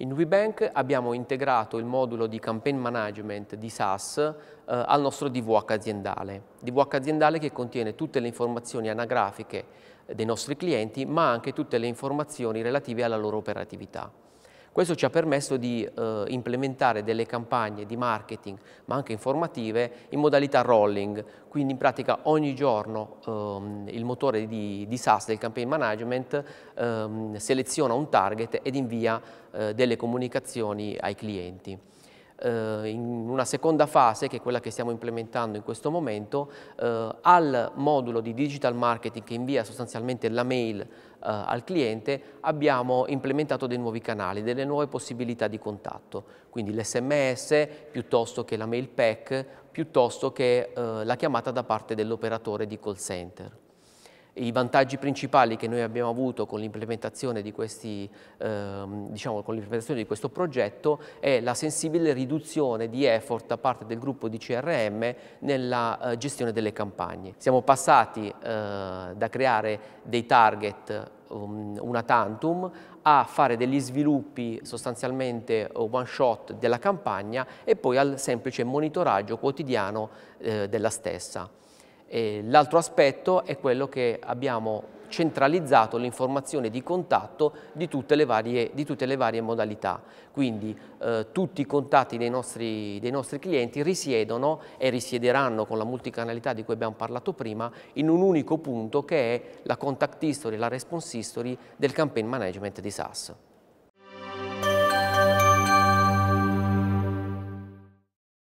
In WeBank abbiamo integrato il modulo di campaign management di SAS eh, al nostro DVH aziendale. DVH aziendale che contiene tutte le informazioni anagrafiche dei nostri clienti ma anche tutte le informazioni relative alla loro operatività. Questo ci ha permesso di eh, implementare delle campagne di marketing, ma anche informative, in modalità rolling, quindi in pratica ogni giorno ehm, il motore di, di, SAS, del campaign management, ehm, seleziona un target ed invia eh, delle comunicazioni ai clienti. Eh, in una seconda fase, che è quella che stiamo implementando in questo momento, eh, al modulo di digital marketing che invia sostanzialmente la mail eh, al cliente, abbiamo implementato dei nuovi canali, delle nuove possibilità di contatto, quindi l'SMS piuttosto che la mail pack, piuttosto che la chiamata da parte dell'operatore di call center. I vantaggi principali che noi abbiamo avuto con l'implementazione di, ehm, diciamo, di, questo progetto è la sensibile riduzione di effort da parte del gruppo di CRM nella eh, gestione delle campagne. Siamo passati eh, da creare dei target um, una tantum a fare degli sviluppi sostanzialmente eh, one shot della campagna e poi al semplice monitoraggio quotidiano eh, della stessa. L'altro aspetto è quello che abbiamo centralizzato l'informazione di contatto di tutte le varie, tutte le varie modalità. Quindi eh, tutti i contatti dei nostri, dei nostri, clienti risiedono e risiederanno con la multicanalità di cui abbiamo parlato prima in un unico punto che è la contact history, la response history del campaign management di SAS.